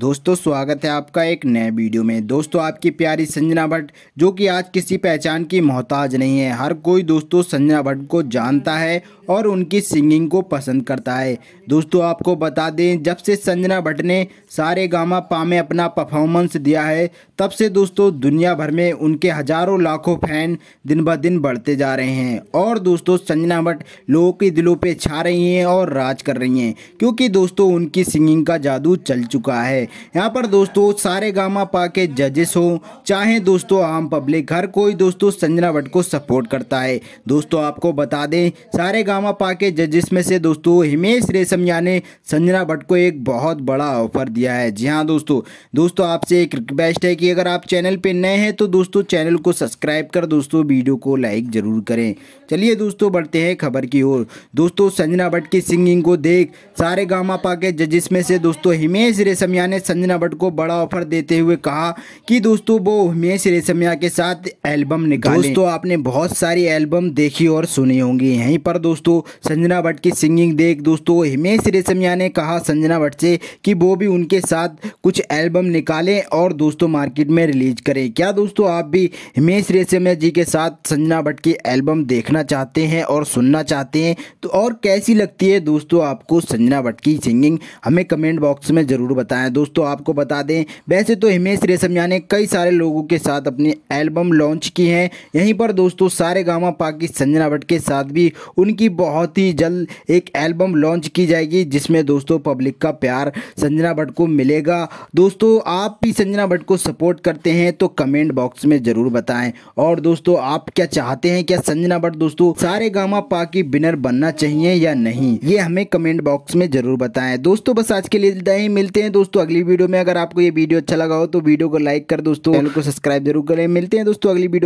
दोस्तों स्वागत है आपका एक नए वीडियो में दोस्तों आपकी प्यारी संजना भट्ट जो कि आज किसी पहचान की मोहताज नहीं है हर कोई दोस्तों संजना भट्ट को जानता है और उनकी सिंगिंग को पसंद करता है दोस्तों आपको बता दें जब से संजना भट्ट ने सारे गामा पा में अपना परफॉर्मेंस दिया है तब से दोस्तों दुनिया भर में उनके हज़ारों लाखों फैन दिन ब दिन बढ़ते जा रहे हैं और दोस्तों संजना भट्ट लोगों के दिलों पर छा रही हैं और राज कर रही हैं क्योंकि दोस्तों उनकी सिंगिंग का जादू चल चुका है यहाँ पर दोस्तों सारे गामा पा के जजेस हों चाहे दोस्तों आम पब्लिक हर कोई दोस्तों संजना भट्ट को सपोर्ट करता है दोस्तों आपको बता दें सारे गामा हंगामा पाके के जजिस में से दोस्तों हिमेश रेशमिया ने संजना भट्ट को एक बहुत बड़ा ऑफर दिया है जी हाँ दोस्तों दोस्तों आपसे एक रिक्वेस्ट है कि अगर आप चैनल पे नए हैं तो दोस्तों चैनल को सब्सक्राइब कर दोस्तों वीडियो को लाइक ज़रूर करें चलिए दोस्तों बढ़ते हैं खबर की ओर दोस्तों संजना भट्ट की सिंगिंग को देख सारे गामा पा के जजिस में से दोस्तों हिमेश रेशमिया ने संजना भट्ट को बड़ा ऑफर देते हुए कहा कि दोस्तों वो हिमेश रेशमिया के साथ एल्बम निकाल दोस्तों आपने बहुत सारी एल्बम देखी और सुनी होंगी यहीं पर दोस्तों दोस्तों संजना भट्ट की सिंगिंग देख दोस्तों हिमेश रेशमिया ने कहा संजना भट्ट से कि वो भी उनके साथ कुछ एल्बम निकालें और दोस्तों मार्केट में रिलीज करें क्या दोस्तों आप भी हिमेश रेशमिया जी के साथ संजना भट्ट की एल्बम देखना चाहते हैं और सुनना चाहते हैं तो और कैसी लगती है दोस्तों आपको संजना भट्ट की सिंगिंग हमें कमेंट बॉक्स में ज़रूर बताएं दोस्तों आपको बता दें वैसे तो हिमेश रेशमिया ने कई सारे लोगों के साथ अपनी एल्बम लॉन्च की हैं यहीं पर दोस्तों सारे गामा पाकि संजना भट्ट के साथ भी उनकी बहुत ही जल्द एक एल्बम लॉन्च की जाएगी जिसमें दोस्तों पब्लिक का प्यार संजना भट्ट को मिलेगा दोस्तों आप भी संजना भट्ट को सपोर्ट करते हैं तो कमेंट बॉक्स में ज़रूर बताएं और दोस्तों आप क्या चाहते हैं क्या संजना भट्ट दोस्तों सारे गामा पा की बिनर बनना चाहिए या नहीं ये हमें कमेंट बॉक्स में ज़रूर बताएं दोस्तों बस आज के लिए इतना ही मिलते हैं दोस्तों अगली वीडियो में अगर आपको ये वीडियो अच्छा लगा हो तो वीडियो को लाइक कर दोस्तों चैनल को सब्सक्राइब जरूर करें मिलते हैं दोस्तों अगली वीडियो